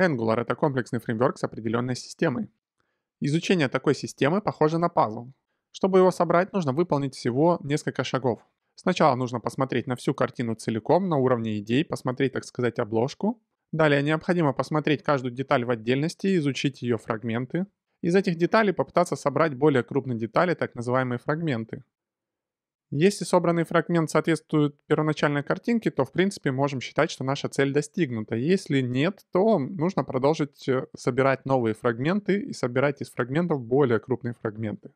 Angular — это комплексный фреймворк с определенной системой. Изучение такой системы похоже на пазл. Чтобы его собрать, нужно выполнить всего несколько шагов. Сначала нужно посмотреть на всю картину целиком на уровне идей, посмотреть, так сказать, обложку. Далее необходимо посмотреть каждую деталь в отдельности, изучить ее фрагменты. Из этих деталей попытаться собрать более крупные детали, так называемые фрагменты. Если собранный фрагмент соответствует первоначальной картинке, то в принципе можем считать, что наша цель достигнута. Если нет, то нужно продолжить э, собирать новые фрагменты и собирать из фрагментов более крупные фрагменты.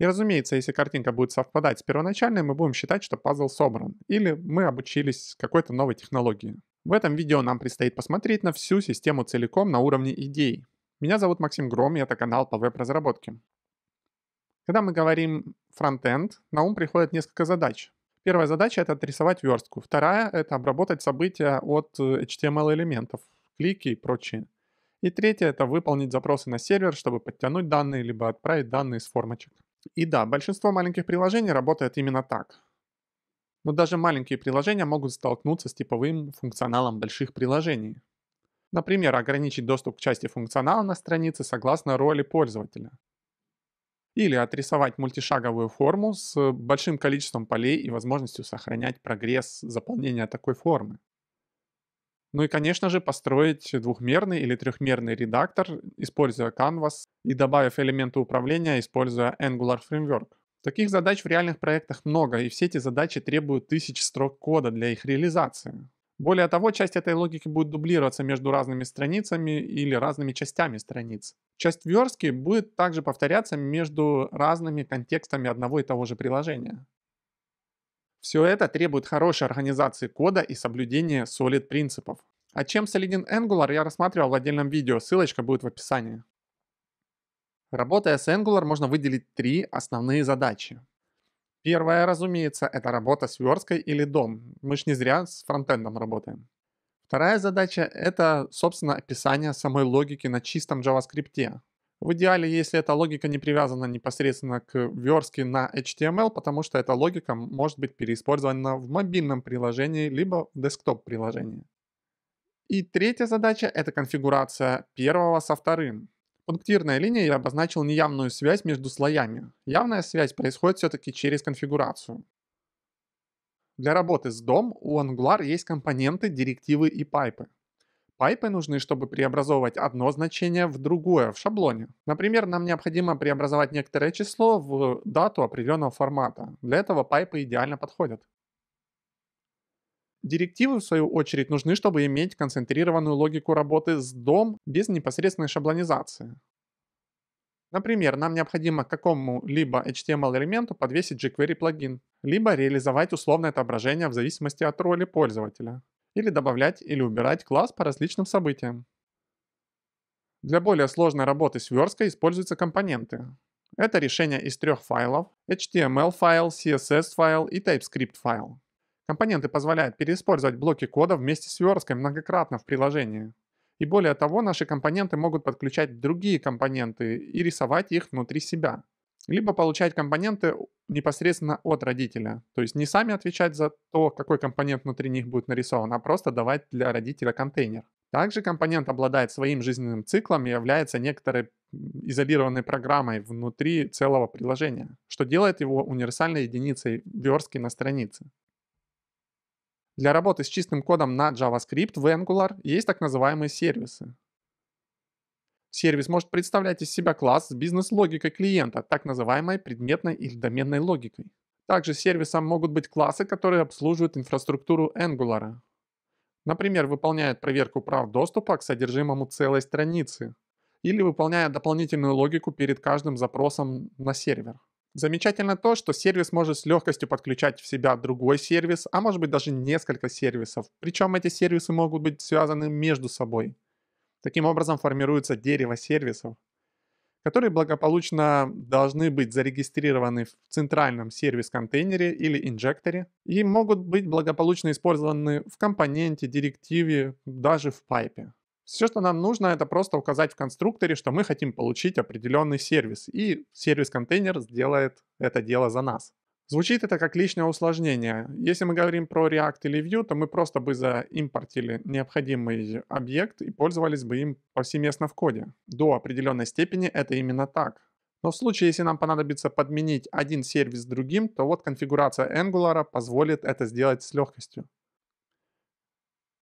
И разумеется, если картинка будет совпадать с первоначальной, мы будем считать, что пазл собран, или мы обучились какой-то новой технологии. В этом видео нам предстоит посмотреть на всю систему целиком на уровне идей. Меня зовут Максим Гром, и это канал по веб-разработке. Когда мы говорим фронтенд, на ум приходит несколько задач. Первая задача — это отрисовать верстку. Вторая — это обработать события от э, HTML-элементов, клики и прочее. И третье — это выполнить запросы на сервер, чтобы подтянуть данные, либо отправить данные с формочек. И да, большинство маленьких приложений работает именно так. Но даже маленькие приложения могут столкнуться с типовым функционалом больших приложений. Например, ограничить доступ к части функционала на странице согласно роли пользователя или отрисовать мультишаговую форму с э, большим количеством полей и возможностью сохранять прогресс заполнения такой формы. Ну и, конечно же, построить двухмерный или трехмерный редактор, используя Canvas и добавив элементы управления, используя Angular Framework. Таких задач в реальных проектах много, и все эти задачи требуют тысяч строк кода для их реализации. Более того, часть этой логики будет дублироваться между разными страницами или разными частями страниц. Часть верстки будет также повторяться между разными контекстами одного и того же приложения. Все это требует хорошей организации кода и соблюдения solid принципов. А чем солиден Angular я рассматривал в отдельном видео, ссылочка будет в описании. Работая с Angular можно выделить три основные задачи. Первое, разумеется, это работа с версткой или дом. Мы ж не зря с фронтендом работаем. Вторая задача – это, собственно, описание самой логики на чистом JavaScript. В идеале, если эта логика не привязана непосредственно к верстке на HTML, потому что эта логика может быть переиспользована в мобильном приложении, либо в десктоп-приложении. И третья задача – это конфигурация первого со вторым пунктирная линия я обозначил неявную связь между слоями. Явная связь происходит все-таки через конфигурацию. Для работы с DOM у Angular есть компоненты, директивы и пайпы. Пайпы нужны, чтобы преобразовывать одно значение в другое в шаблоне. Например, нам необходимо преобразовать некоторое число в дату определенного формата. Для этого пайпы идеально подходят. Директивы, в свою очередь, нужны, чтобы иметь концентрированную логику работы с DOM без непосредственной шаблонизации. Например, нам необходимо к какому-либо HTML-элементу подвесить jQuery плагин, либо реализовать условное отображение в зависимости от роли пользователя, или добавлять или убирать класс по различным событиям. Для более сложной работы с версткой используются компоненты. Это решение из трех файлов – HTML файл, CSS файл и TypeScript файл. Компоненты позволяют переиспользовать блоки кода вместе с версткой многократно в приложении. И более того, наши компоненты могут подключать другие компоненты и рисовать их внутри себя. Либо получать компоненты непосредственно от родителя. То есть не сами отвечать за то, какой компонент внутри них будет нарисован, а просто давать для родителя контейнер. Также компонент обладает своим жизненным циклом и является некоторой изолированной программой внутри целого приложения, что делает его универсальной единицей верстки на странице. Для работы с чистым кодом на JavaScript в Angular есть так называемые сервисы. Сервис может представлять из себя класс с бизнес-логикой клиента, так называемой предметной или доменной логикой. Также сервисом могут быть классы, которые обслуживают инфраструктуру Angular. Например, выполняют проверку прав доступа к содержимому целой страницы или выполняют дополнительную логику перед каждым запросом на сервер. Замечательно то, что сервис может с легкостью подключать в себя другой сервис, а может быть даже несколько сервисов, причем эти сервисы могут быть связаны между собой. Таким образом формируется дерево сервисов, которые благополучно должны быть зарегистрированы в центральном сервис-контейнере или инжекторе и могут быть благополучно использованы в компоненте, директиве, даже в пайпе. Все, что нам нужно, это просто указать в конструкторе, что мы хотим получить определенный сервис, и сервис-контейнер сделает это дело за нас. Звучит это как лишнее усложнение. Если мы говорим про React или Vue, то мы просто бы заимпортили необходимый объект и пользовались бы им повсеместно в коде. До определенной степени это именно так. Но в случае, если нам понадобится подменить один сервис другим, то вот конфигурация Angular позволит это сделать с легкостью.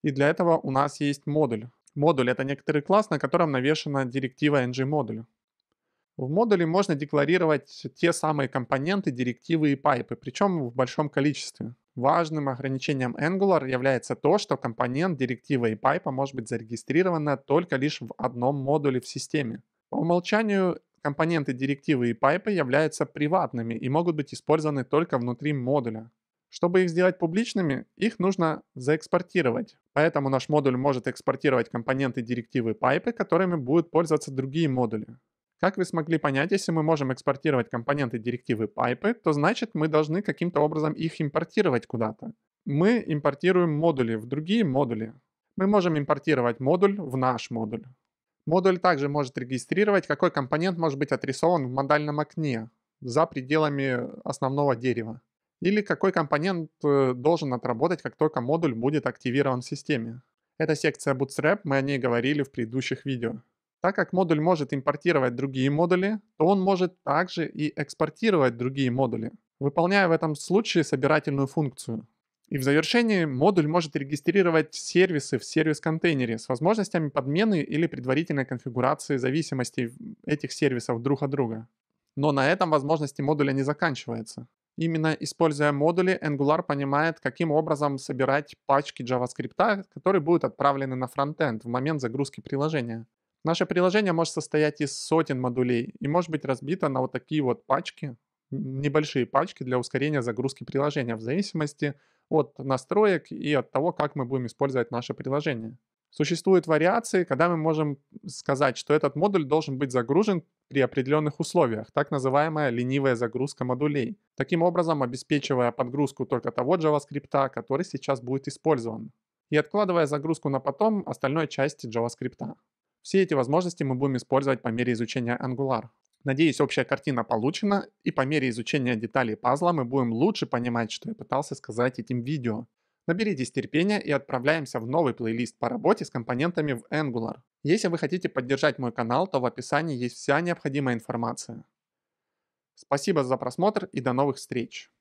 И для этого у нас есть модуль. Модуль — это некоторый класс, на котором навешена директива ng-модулю. В модуле можно декларировать те самые компоненты, директивы и пайпы, причем в большом количестве. Важным ограничением Angular является то, что компонент, директива и пайпа может быть зарегистрирована только лишь в одном модуле в системе. По умолчанию компоненты директивы и пайпы являются приватными и могут быть использованы только внутри модуля. Чтобы их сделать публичными, их нужно заэкспортировать. Поэтому наш модуль может экспортировать компоненты директивы пайпы, которыми будут пользоваться другие модули. Как вы смогли понять, если мы можем экспортировать компоненты директивы пайпы, то значит мы должны каким-то образом их импортировать куда-то. Мы импортируем модули в другие модули. Мы можем импортировать модуль в наш модуль. Модуль также может регистрировать, какой компонент может быть отрисован в модальном окне за пределами основного дерева или какой компонент э, должен отработать, как только модуль будет активирован в системе. Эта секция Bootstrap, мы о ней говорили в предыдущих видео. Так как модуль может импортировать другие модули, то он может также и экспортировать другие модули, выполняя в этом случае собирательную функцию. И в завершении модуль может регистрировать сервисы в сервис-контейнере с возможностями подмены или предварительной конфигурации зависимостей этих сервисов друг от друга. Но на этом возможности модуля не заканчиваются. Именно используя модули, Angular понимает, каким образом собирать пачки JavaScript, которые будут отправлены на фронтенд в момент загрузки приложения. Наше приложение может состоять из сотен модулей и может быть разбито на вот такие вот пачки, небольшие пачки для ускорения загрузки приложения в зависимости от настроек и от того, как мы будем использовать наше приложение. Существуют вариации, когда мы можем сказать, что этот модуль должен быть загружен при определенных условиях, так называемая ленивая загрузка модулей, таким образом обеспечивая подгрузку только того JavaScript, который сейчас будет использован, и откладывая загрузку на потом остальной части JavaScript. Все эти возможности мы будем использовать по мере изучения Angular. Надеюсь, общая картина получена, и по мере изучения деталей пазла мы будем лучше понимать, что я пытался сказать этим видео. Наберитесь терпения и отправляемся в новый плейлист по работе с компонентами в Angular. Если вы хотите поддержать мой канал, то в описании есть вся необходимая информация. Спасибо за просмотр и до новых встреч!